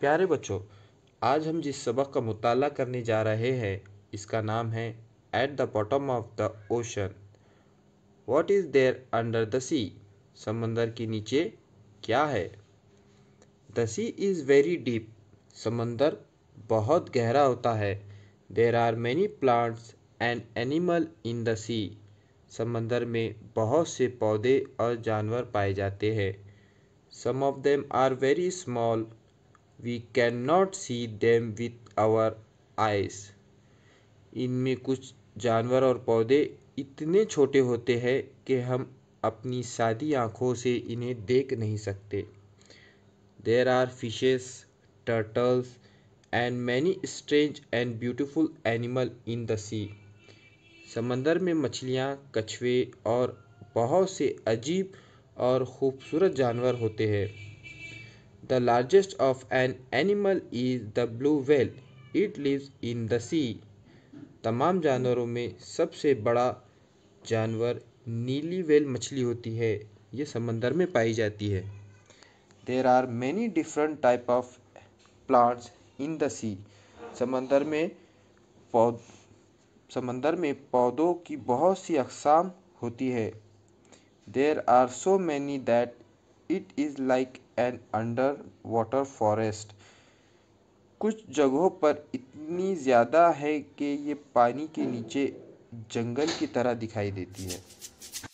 प्यारे बच्चों आज हम जिस सबक का मुताल करने जा रहे हैं इसका नाम है at the bottom of the ocean what is there under the sea समंदर के नीचे क्या है the sea is very deep समंदर बहुत गहरा होता है there are many plants and animal in the sea समंदर में बहुत से पौधे और जानवर पाए जाते हैं some of them are very small we can see see them with our इनमें कुछ जानवर और पौधे इतने छोटे होते हैं कि हम अपनी सादी आँखों से इन्हें देख नहीं सकते there are fishes turtles and many strange and beautiful animal in the sea समंदर में मछलियाँ कछुए और बहुत से अजीब और ख़ूबसूरत जानवर होते हैं The largest of an animal is the blue whale. It lives in the sea. तमाम जानवरों में सबसे बड़ा जानवर नीली वेल मछली होती है ये समंदर में पाई जाती है there are many different type of plants in the sea समंदर में समंदर में पौधों की बहुत सी अकसाम होती है there are so many that it is like an under water forest कुछ जगहों पर इतनी ज़्यादा है कि ये पानी के नीचे जंगल की तरह दिखाई देती है